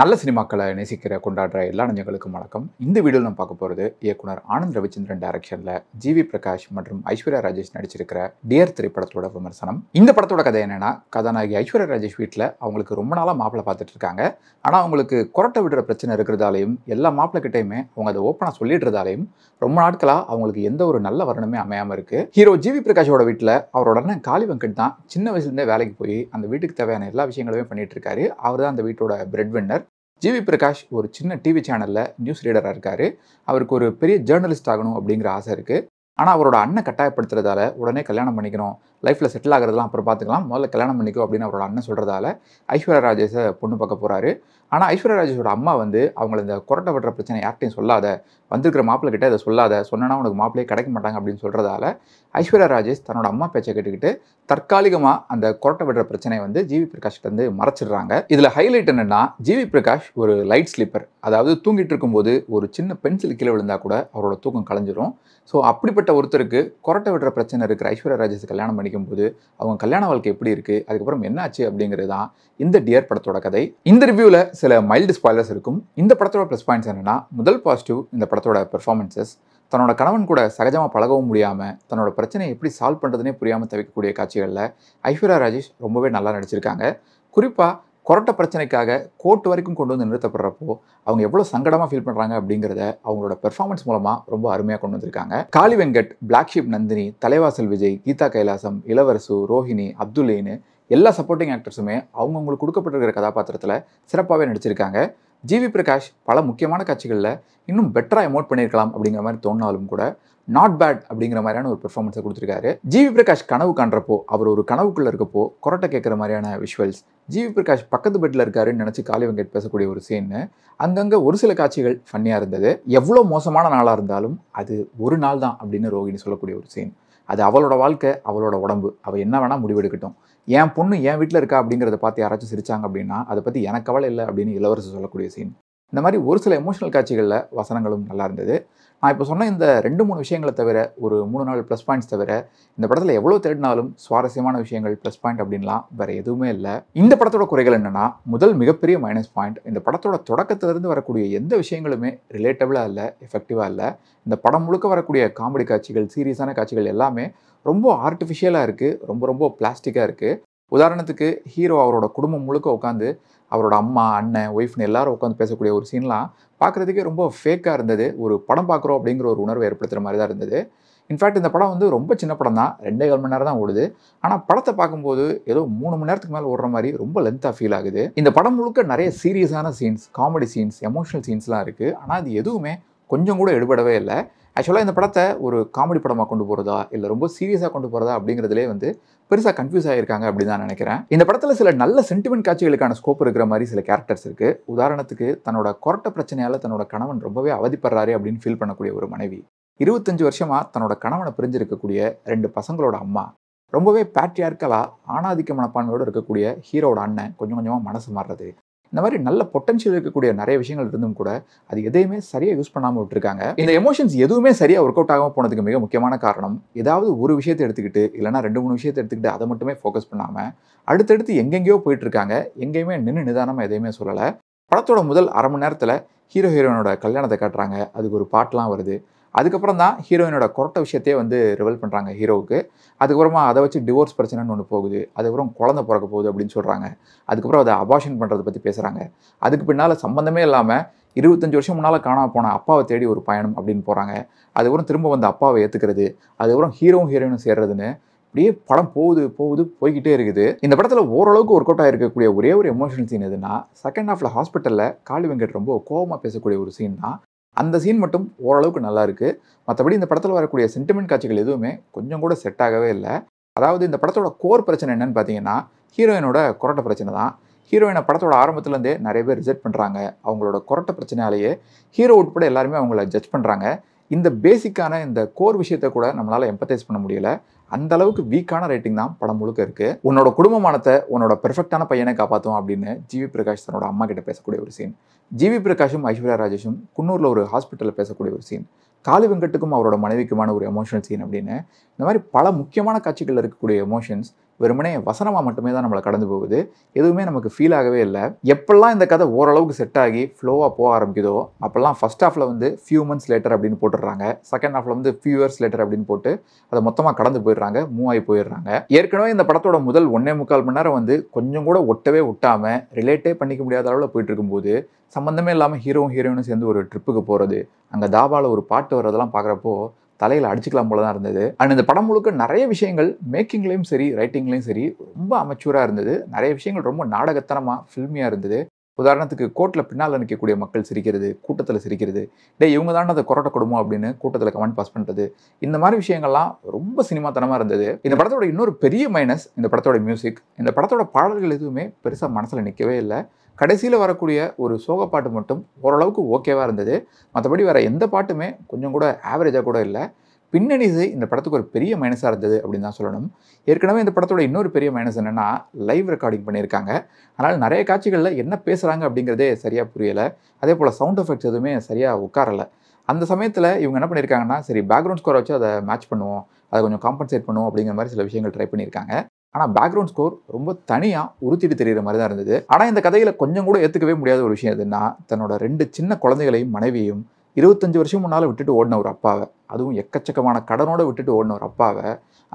நல்ல சினிமாக்களை நேசிக்கிற கொண்டாடுற எல்லா நெஞ்சங்களுக்கும் வணக்கம் இந்த வீடியோவில் நம்ம பார்க்க போகிறது இயக்குனர் ஆனந்த் ரவிச்சந்திரன் டைரக்ஷனில் ஜிவி பிரகாஷ் மற்றும் ஐஸ்வர்யா ராஜேஷ் நடிச்சிருக்கிற டியர் திரைப்படத்தோட விமர்சனம் இந்த படத்தோட கதை என்னென்னா கதாநாயகி ஐஸ்வர்யா ராஜேஷ் வீட்டில் அவங்களுக்கு ரொம்ப நாளாக மாப்பிள்ளை பார்த்துட்டு இருக்காங்க ஆனால் அவங்களுக்கு குரட்டை விடுற பிரச்சனை இருக்கிறதாலையும் எல்லா மாப்பிள்ளை அவங்க அதை ஓப்பனாக சொல்லிடுறதாலையும் ரொம்ப நாட்களாக அவங்களுக்கு எந்த ஒரு நல்ல வருணமே அமையாமல் இருக்குது ஹீரோ ஜிவி பிரகாஷோட வீட்டில் அவரோட அண்ணன் காளி வெங்கட் தான் சின்ன வயசுலேருந்தே வேலைக்கு போய் அந்த வீட்டுக்கு தேவையான எல்லா விஷயங்களுமே பண்ணிட்டு இருக்காரு அவர் தான் அந்த வீட்டோட பிரெட் வின்னர் ஜிவி பிரகாஷ் ஒரு சின்ன டிவி சேனலில் நியூஸ் ரீடராக இருக்கார் அவருக்கு ஒரு பெரிய ஜேர்னலிஸ்ட் ஆகணும் அப்படிங்கிற ஆசை இருக்குது ஆனால் அவரோட அண்ணன் கட்டாயப்படுத்துறதால உடனே கல்யாணம் பண்ணிக்கணும் லைஃப்பில் செட்டில் ஆகிறதெல்லாம் அப்புறம் பார்த்துக்கலாம் முதல்ல கல்யாணம் பண்ணிக்கோ அப்படின்னு அவரோட அண்ணன் சொல்கிறதால ஐஸ்வர்யா ராஜேஷை பொண்ணு பார்க்க போகிறாரு ஆனால் ஐஸ்வர்யா ராஜேஷோட அம்மா வந்து அவங்களை இந்த குரட்டை பற்ற பிரச்சனை யார்கிட்டையும் சொல்லாத வந்திருக்கிற மாப்பிள்ள கிட்டே இதை சொல்லாத சொன்னா உனக்கு மாப்பிள்ளையே கிடைக்க மாட்டாங்க அப்படின்னு சொல்கிறதால ஐஸ்வர்யா ராஜேஷ் தன்னோட அம்மா பேச்சை கேட்டுக்கிட்டு தற்காலிகமாக அந்த குரட்டை வெட்டுற பிரச்சனையை வந்து ஜிவி வந்து மறைச்சிடுறாங்க இதில் ஹைலைட் என்னென்னா ஜிவி பிரகாஷ் ஒரு லைட் ஸ்லீப்பர் அதாவது தூங்கிட்டு இருக்கும்போது ஒரு சின்ன பென்சில் கீழே விழுந்தால் கூட அவரோட தூக்கம் கலைஞ்சிரும் ஸோ அப்படிப்பட்ட ஒருத்தருக்கு குரட்டை விடுற பிரச்சனை இருக்கிற ஐஸ்வர்யா ராஜேஷ் கல்யாணம் பண்ணிக்கும் போது அவங்க கல்யாண வாழ்க்கை எப்படி இருக்குது அதுக்கப்புறம் என்னாச்சு அப்படிங்கிறது தான் இந்த டியர் படத்தோட கதை இந்த ரிவ்யூவில் சில மைல்டு ஸ்பாய்லர்ஸ் இருக்கும் இந்த படத்தோட ப்ளஸ் பாயிண்ட்ஸ் என்னென்னா முதல் பாசிட்டிவ் இந்த படத்தோட பெர்ஃபார்மன்ஸஸ் தன்னோட கணவன் கூட சகஜமாக பழகவும் முடியாமல் தன்னோட பிரச்சனையை எப்படி சால்வ் பண்ணுறதுனே புரியாமல் தவிக்கக்கூடிய காட்சிகளில் ஐஸ்வர்யா ராஜேஷ் ரொம்பவே நல்லா நடிச்சிருக்காங்க குறிப்பாக கொரட்ட பிரச்சனைக்காக கோர்ட் வரைக்கும் கொண்டு வந்து நிறுத்தப்படுறப்போ அவங்க எவ்வளோ சங்கடமாக ஃபீல் பண்ணுறாங்க அப்படிங்கிறத அவங்களோட பெர்ஃபார்மன்ஸ் மூலமாக ரொம்ப அருமையாக கொண்டு வந்திருக்காங்க காளி வெங்கட் பிளாக்ஷிப் நந்தினி தலைவாசல் விஜய் கீதா கைலாசம் இளவரசு ரோஹிணி அப்துல்லேனு எல்லா சப்போர்ட்டிங் ஆக்டர்ஸுமே அவங்கவுங்களுக்கு கொடுக்கப்பட்டிருக்கிற கதாபாத்திரத்தில் சிறப்பாகவே நடிச்சிருக்காங்க ஜிவி பிரகாஷ் பல முக்கியமான காட்சிகளில் இன்னும் பெட்டராக எமோட் பண்ணியிருக்கலாம் அப்படிங்கிற மாதிரி தோணினாலும் கூட நாட் பேட் அப்படிங்கிற மாதிரியான ஒரு பெர்ஃபார்மன்ஸை கொடுத்துருக்காரு ஜிவி பிரகாஷ் கனவு காண்றப்போ அவர் ஒரு கனவுக்குள்ளே இருக்கப்போ கொரட்டை கேட்குற மாதிரியான விஷுவல்ஸ் ஜிவி பிரகாஷ் பக்கத்து பெட்டில் இருக்காருன்னு நினச்சி காலி வெங்கட் பேசக்கூடிய ஒரு சீனு அங்கங்கே ஒரு சில காட்சிகள் ஃபன்னியாக இருந்தது எவ்வளோ மோசமான நாளாக இருந்தாலும் அது ஒரு நாள் தான் அப்படின்னு ரோஹிணி சொல்லக்கூடிய ஒரு சீன் அது அவளோட வாழ்க்கை அவளோட உடம்பு அவள் என்ன வேணால் முடிவெடுக்கட்டும் என் பொண்ணு என் வீட்டில் இருக்கா அப்படிங்கிறத பார்த்து யாராச்சும் சிரித்தாங்க அப்படின்னா அதை பற்றி எனக்கு கவலை இல்லை அப்படின்னு இளவரசு சொல்லக்கூடிய சீன் இந்த மாதிரி ஒரு சில எமோஷனல் காட்சிகளில் வசனங்களும் நல்லா இருந்தது நான் இப்போ சொன்ன இந்த ரெண்டு மூணு விஷயங்களை தவிர ஒரு மூணு நாள் ப்ளஸ் பாயிண்ட்ஸ் தவிர இந்த படத்தில் எவ்வளோ தேடினாலும் சுவாரஸ்யமான விஷயங்கள் ப்ளஸ் பாயிண்ட் அப்படின்லாம் வேறு எதுவுமே இல்லை இந்த படத்தோட குறைகள் என்னென்னா முதல் மிகப்பெரிய மைனஸ் பாயிண்ட் இந்த படத்தோட தொடக்கத்திலிருந்து வரக்கூடிய எந்த விஷயங்களுமே ரிலேட்டபிளாக இல்லை எஃபெக்டிவாக இல்லை இந்த படம் முழுக்க வரக்கூடிய காமெடி காட்சிகள் சீரியஸான காட்சிகள் எல்லாமே ரொம்ப ஆர்டிஃபிஷியலாக இருக்குது ரொம்ப ரொம்ப பிளாஸ்டிக்காக இருக்குது உதாரணத்துக்கு ஹீரோ அவரோட குடும்பம் முழுக்க உட்காந்து அவரோட அம்மா அண்ணன் ஒய்ஃப்னு எல்லாரும் உட்காந்து பேசக்கூடிய ஒரு சீன்லாம் பார்க்குறதுக்கே ரொம்ப ஃபேக்காக இருந்தது ஒரு படம் பார்க்குறோம் அப்படிங்கிற ஒரு உணர்வை ஏற்படுத்துகிற மாதிரி தான் இருந்தது இன்ஃபேக்ட் இந்த படம் வந்து ரொம்ப சின்ன படம் தான் ரெண்டே கால் மணி நேரம் தான் ஓடுது ஆனால் படத்தை பார்க்கும்போது ஏதோ மூணு மணி நேரத்துக்கு மேலே ஓடுற மாதிரி ரொம்ப லென்த்தாக ஃபீல் ஆகுது இந்த படம் முழுக்க நிறைய சீரியஸான சீன்ஸ் காமெடி சீன்ஸ் எமோஷனல் சீன்ஸ்லாம் இருக்குது ஆனால் அது எதுவுமே கொஞ்சம் கூட எடுபடவே இல்லை ஆக்சுவலாக இந்த படத்தை ஒரு காமெடி படமாக கொண்டு போகிறதா இல்லை ரொம்ப சீரியஸாக கொண்டு போகிறதா அப்படிங்கிறதுலே வந்து பெருசாக கன்ஃபியூஸ் ஆகிருக்காங்க அப்படின்னு தான் நினைக்கிறேன் இந்த படத்தில் சில நல்ல சென்டிமெண்ட் காட்சிகளுக்கான ஸ்கோப் இருக்கிற மாதிரி சில கேரக்டர்ஸ் இருக்குது உதாரணத்துக்கு தன்னோட கொரட்ட பிரச்சனையால் தன்னோட கணவன் ரொம்பவே அவதிப்படுறாரு அப்படின்னு ஃபீல் பண்ணக்கூடிய ஒரு மனைவி இருபத்தஞ்சு வருஷமாக தன்னோட கணவனை பிரிஞ்சிருக்கக்கூடிய ரெண்டு பசங்களோட அம்மா ரொம்பவே இருக்கலாம் ஆணாதிக்க மனப்பான்மையோடு இருக்கக்கூடிய ஹீரோட அண்ணன் கொஞ்சம் கொஞ்சமாக மனசு மாறுறது இந்த மாதிரி நல்ல பொட்டன்ஷியல் இருக்கக்கூடிய நிறைய விஷயங்கள் இருந்தும் கூட அது எதையுமே சரியாக யூஸ் பண்ணாமல் விட்டுருக்காங்க இந்த எமோஷன்ஸ் எதுவுமே சரியாக ஒர்க் அவுட் ஆகாமல் போனதுக்கு மிக முக்கியமான காரணம் ஏதாவது ஒரு விஷயத்தை எடுத்துக்கிட்டு இல்லைனா ரெண்டு மூணு விஷயத்தை எடுத்துக்கிட்டு அதை மட்டுமே ஃபோக்கஸ் பண்ணாமல் அடுத்தடுத்து எங்கெங்கேயோ போயிட்டுருக்காங்க எங்கேயுமே நின்று நிதானமாக எதையுமே சொல்லலை படத்தோட முதல் அரை மணி நேரத்தில் ஹீரோ ஹீரோயினோட கல்யாணத்தை காட்டுறாங்க அதுக்கு ஒரு பாட்டெலாம் வருது அதுக்கப்புறம் தான் ஹீரோயினோட குரட்டை விஷயத்தையே வந்து ரிவல் பண்ணுறாங்க ஹீரோவுக்கு அதுக்கப்புறமா அதை வச்சு டிவோர்ஸ் பிரச்சனைன்னு ஒன்று போகுது அதுக்கப்புறம் குழந்தை பிறக்க போகுது அப்படின்னு சொல்கிறாங்க அதுக்கப்புறம் அதை அபாஷன் பண்ணுறதை பற்றி பேசுகிறாங்க அதுக்கு பின்னால் சம்மந்தமே இல்லாமல் இருபத்தஞ்சி வருஷம் முன்னால் காணாமல் போன அப்பாவை தேடி ஒரு பயணம் அப்படின்னு போகிறாங்க அதுக்கப்புறம் திரும்ப வந்து அப்பாவை ஏற்றுக்கிறது அதுக்கப்புறம் ஹீரோவும் ஹீரோயினும் சேர்றதுன்னு அப்படியே படம் போகுது போகுது போய்கிட்டே இருக்குது இந்த படத்தில் ஓரளவுக்கு ஒர்க் அவுட்டாக இருக்கக்கூடிய ஒரே ஒரு எமோஷனல் சீன் எதுனா செகண்ட் ஹாஃபில் ஹாஸ்பிட்டலில் காளி வெங்கட் ரொம்ப கோபமாக பேசக்கூடிய ஒரு சீன் தான் அந்த சீன் மட்டும் ஓரளவுக்கு நல்லா இருக்குது மற்றபடி இந்த படத்தில் வரக்கூடிய சென்டிமெண்ட் காட்சிகள் எதுவுமே கொஞ்சம் கூட செட் ஆகவே இல்லை அதாவது இந்த படத்தோட கோர் பிரச்சனை என்னன்னு பார்த்தீங்கன்னா ஹீரோயினோட குரட்டை பிரச்சனை தான் ஹீரோயினை படத்தோட ஆரம்பத்துலேருந்தே நிறைய பேர் ரிஜெக்ட் பண்ணுறாங்க அவங்களோட குரட்டை பிரச்சனையாலேயே ஹீரோ உட்பட எல்லாருமே அவங்கள ஜட்ஜ் பண்ணுறாங்க இந்த பேசிக்கான இந்த கோர் விஷயத்தை கூட நம்மளால் எம்பத்தைஸ் பண்ண முடியலை அந்த அளவுக்கு வீக்கான ரேட்டிங் தான் படம் முழுக்க இருக்கு உன்னோட குடும்பமானத்தை உன்னோட பெர்ஃபெக்டான பையனை காப்பாற்றும் அப்படின்னு ஜிவி பிரகாஷ் தன்னோட அம்மா கிட்ட பேசக்கூடிய ஒரு சீன் ஜிவி பிரகாஷும் ஐஸ்வர்யா ராஜேஷும் குன்னூரில் ஒரு ஹாஸ்பிட்டலில் பேசக்கூடிய ஒரு சீன் காளி வெங்கட்டுக்கும் அவரோட மனைவிக்குமான ஒரு எமோஷனல் சீன் அப்படின்னு இந்த மாதிரி பல முக்கியமான காட்சிகளில் இருக்கக்கூடிய எமோஷன்ஸ் வெறுமனே வசனமாக மட்டுமே தான் நம்மளை கடந்து போகுது எதுவுமே நமக்கு ஃபீல் ஆகவே இல்லை எப்பெல்லாம் இந்த கதை ஓரளவுக்கு செட் ஆகி ஃப்ளோவாக போக ஆரம்பிக்குதோ அப்போல்லாம் ஃபஸ்ட் ஹாஃபில் வந்து ஃபியூ மந்த்ஸ் லேட்டர் அப்படின்னு போட்டுடுறாங்க செகண்ட் ஹாஃபில் வந்து ஃபியூ இயர்ஸ் லேட்டர் அப்படின்னு போட்டு அதை மொத்தமாக கடந்து போயிடுறாங்க மூவ் ஆகி போயிடுறாங்க ஏற்கனவே இந்த படத்தோட முதல் ஒன்னே முக்கால் மணி நேரம் வந்து கொஞ்சம் கூட ஒட்டவே ஒட்டாமல் ரிலேட்டே பண்ணிக்க முடியாத அளவில் போயிட்டு இருக்கும்போது சம்மந்தமே இல்லாமல் ஹீரோவும் ஹீரோயினும் சேர்ந்து ஒரு ட்ரிப்புக்கு போகிறது அங்கே தாபாவில் ஒரு பாட்டு வர்றதெல்லாம் பார்க்குறப்போ தலையில் அடிச்சுக்கலாம் போல தான் இருந்தது அண்ட் இந்த படம் முழுக்க நிறைய விஷயங்கள் மேக்கிங்லேயும் சரி ரைட்டிங்லேயும் சரி ரொம்ப அமைச்சூராக இருந்தது நிறைய விஷயங்கள் ரொம்ப நாடகத்தனமாக ஃபில்மியாக இருந்தது உதாரணத்துக்கு கோர்ட்டில் பின்னால் நிற்கக்கூடிய மக்கள் சிரிக்கிறது கூட்டத்தில் சிரிக்கிறது டே இவங்க தானே அதை கொரட்ட கொடுமோ அப்படின்னு கூட்டத்தில் கமெண்ட் பாஸ் பண்ணுறது இந்த மாதிரி விஷயங்கள்லாம் ரொம்ப சினிமாத்தனமாக இருந்தது இந்த படத்தோட இன்னொரு பெரிய மைனஸ் இந்த படத்தோட மியூசிக் இந்த படத்தோட பாடல்கள் எதுவுமே பெருசாக மனசில் நிற்கவே இல்லை கடைசியில் வரக்கூடிய ஒரு சோக பாட்டு மட்டும் ஓரளவுக்கு ஓகேவாக இருந்தது மற்றபடி வேறு எந்த பாட்டுமே கொஞ்சம் கூட ஆவரேஜாக கூட இல்லை பின்னணி இந்த படத்துக்கு ஒரு பெரிய மைனஸாக இருந்தது அப்படின்னு தான் சொல்லணும் ஏற்கனவே இந்த படத்தோட இன்னொரு பெரிய மைனஸ் என்னென்னா லைவ் ரெக்கார்டிங் பண்ணியிருக்காங்க அதனால் நிறைய காட்சிகளில் என்ன பேசுகிறாங்க அப்படிங்கிறதே சரியாக புரியலை அதே போல் சவுண்ட் எஃபெக்ட்ஸ் எதுவுமே சரியாக உட்காரலை அந்த சமயத்தில் இவங்க என்ன பண்ணியிருக்காங்கன்னா சரி பேக்ரவுண்ட் ஸ்கோரை வச்சு அதை மேட்ச் பண்ணுவோம் அதை கொஞ்சம் காம்பன்சேட் பண்ணுவோம் அப்படிங்கிற மாதிரி சில விஷயங்கள் ட்ரை பண்ணியிருக்காங்க ஆனால் பேக்ரவுண்ட் ஸ்கோர் ரொம்ப தனியாக உறுத்திட்டு தெரிகிற மாதிரி தான் இருந்தது ஆனால் இந்த கதையில் கொஞ்சம் கூட ஏற்றுக்கவே முடியாத ஒரு விஷயம் எதுன்னா தன்னோட ரெண்டு சின்ன குழந்தைகளையும் மனைவியும் இருபத்தஞ்சு வருஷம் முன்னால் விட்டுட்டு ஓடின ஒரு அப்பாவை அதுவும் எக்கச்சக்கமான கடனோடு விட்டுட்டு ஓடின ஒரு அப்பாவை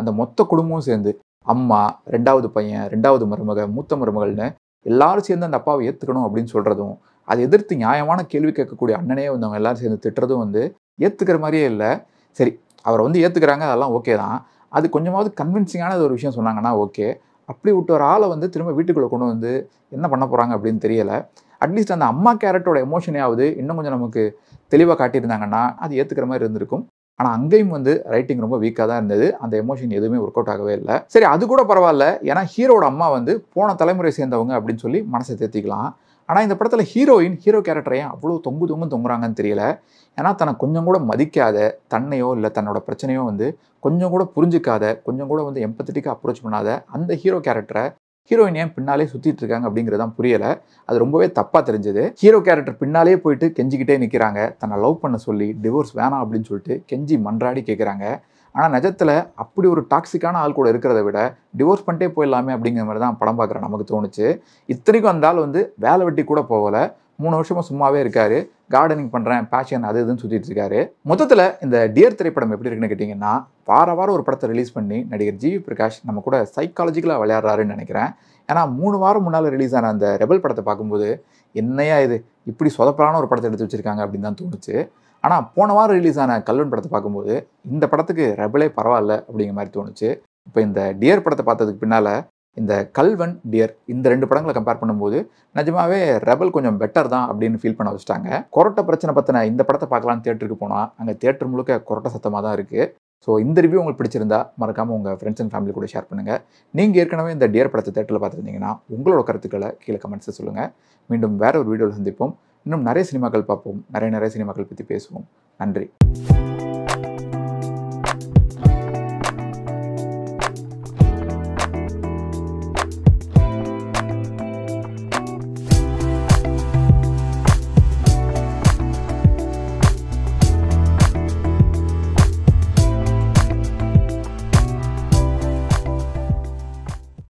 அந்த மொத்த குடும்பமும் சேர்ந்து அம்மா ரெண்டாவது பையன் ரெண்டாவது மருமக மூத்த மருமகள்னு எல்லாரும் சேர்ந்து அந்த அப்பாவை ஏற்றுக்கணும் அப்படின்னு சொல்கிறதும் அதை எதிர்த்து நியாயமான கேள்வி கேட்கக்கூடிய அண்ணனே வந்து அவங்க எல்லாரும் சேர்ந்து திட்டுறதும் வந்து ஏற்றுக்கிற மாதிரியே இல்லை சரி அவரை வந்து ஏற்றுக்கிறாங்க அதெல்லாம் ஓகே தான் அது கொஞ்சமாவது கன்வின்சிங்கான ஒரு விஷயம் சொன்னாங்கன்னா ஓகே அப்படி விட்டு ஒரு ஆளை வந்து திரும்ப வீட்டுக்குள்ளே கொண்டு வந்து என்ன பண்ண போகிறாங்க அப்படின்னு தெரியலை அட்லீஸ்ட் அந்த அம்மா கேரக்டரோட எமோஷனையாவது இன்னும் கொஞ்சம் நமக்கு தெளிவாக காட்டியிருந்தாங்கன்னா அது ஏற்றுக்கிற மாதிரி இருந்திருக்கும் ஆனால் அங்கேயும் வந்து ரைட்டிங் ரொம்ப வீக்காக தான் இருந்தது அந்த எமோஷன் எதுவுமே ஒர்க் அவுட் ஆகவே இல்லை சரி அது கூட பரவாயில்ல ஏன்னா ஹீரோட அம்மா வந்து போன தலைமுறை சேர்ந்தவங்க அப்படின்னு சொல்லி மனசை தேர்த்திக்கலாம் ஆனால் இந்த படத்தில் ஹீரோயின் ஹீரோ கேரக்டரை ஏன் அவ்வளோ தொங்கு தொங்கு தொங்குறாங்கன்னு தெரியல ஏன்னா தன்னை கொஞ்சம் கூட மதிக்காத தன்னையோ இல்லை தன்னோட பிரச்சனையோ வந்து கொஞ்சம் கூட புரிஞ்சிக்காத கொஞ்சம் கூட வந்து எம்பத்தட்டிக்காக அப்ரோச் பண்ணாத அந்த ஹீரோ கேரக்டரை ஹீரோயின் ஏன் பின்னாலே சுற்றிட்டு இருக்காங்க அப்படிங்கிறதான் புரியலை அது ரொம்பவே தப்பாக தெரிஞ்சது ஹீரோ கேரக்டர் பின்னாலே போயிட்டு கெஞ்சிக்கிட்டே நிற்கிறாங்க தன்னை லவ் பண்ண சொல்லி டிவோர்ஸ் வேணாம் அப்படின்னு சொல்லிட்டு கெஞ்சி மன்றாடி கேட்குறாங்க ஆனால் நிஜத்தில் அப்படி ஒரு டாக்ஸிக்கான ஆள் கூட இருக்கிறத விட டிவோர்ஸ் பண்ணிட்டே போயிடலாமே அப்படிங்கிற மாதிரி தான் படம் பார்க்குற நமக்கு தோணுச்சு இத்தனைக்கும் அந்த ஆள் வந்து வேலை வெட்டி கூட போகலை மூணு வருஷமாக சும்மாவே இருக்கார் கார்டனிங் பண்ணுறேன் பேஷன் அது இதுன்னு சுற்றிட்டு இருக்காரு மொத்தத்தில் இந்த டியர் திரைப்படம் எப்படி இருக்குன்னு கேட்டிங்கன்னா வார வாரம் ஒரு படத்தை ரிலீஸ் பண்ணி நடிகர் ஜிவி பிரகாஷ் நம்ம கூட சைக்காலஜிக்கலாக விளையாடுறாருன்னு நினைக்கிறேன் ஏன்னா மூணு வாரம் முன்னால் ரிலீஸ் ஆன அந்த ரெபல் படத்தை பார்க்கும்போது என்னையா இது இப்படி சொதப்பலான ஒரு படத்தை எடுத்து வச்சுருக்காங்க அப்படின்னு தான் தோணுச்சு ஆனால் போன வாரம் ரிலீஸ் ஆன கல்வன் படத்தை பார்க்கும்போது இந்த படத்துக்கு ரபிளே பரவாயில்ல அப்படிங்கிற மாதிரி தோணுச்சு இப்போ இந்த டியர் படத்தை பார்த்ததுக்கு பின்னால் இந்த கல்வன் டியர் இந்த ரெண்டு படங்களை கம்பேர் பண்ணும்போது நிஜமாவே ரெபல் கொஞ்சம் பெட்டர் தான் அப்படின்னு ஃபீல் பண்ண வச்சுட்டாங்க கொரோட்டை பிரச்சனை பற்றின இந்த படத்தை பார்க்கலான்னு தேட்டருக்கு போனால் அங்கே தேட்டர் முழுக்க கொரோட்டை சத்தமாக தான் இருக்குது ஸோ இந்த ரிவ்யூ உங்களுக்கு பிடிச்சிருந்தா மறக்காமல் உங்கள் ஃப்ரெண்ட்ஸ் அண்ட் ஃபேமிலி கூட ஷேர் பண்ணுங்கள் நீங்கள் ஏற்கனவே இந்த டியர் படத்தை தேட்டரில் பார்த்துருந்தீங்கன்னா உங்களோட கருத்துக்களை கீழே கமெண்ட்ஸை சொல்லுங்கள் மீண்டும் வேற ஒரு வீடியோவில் சந்திப்போம் இன்னும் நிறைய சினிமாக்கள் பார்ப்போம் நிறைய நிறைய சினிமாக்கள் பற்றி பேசுவோம் நன்றி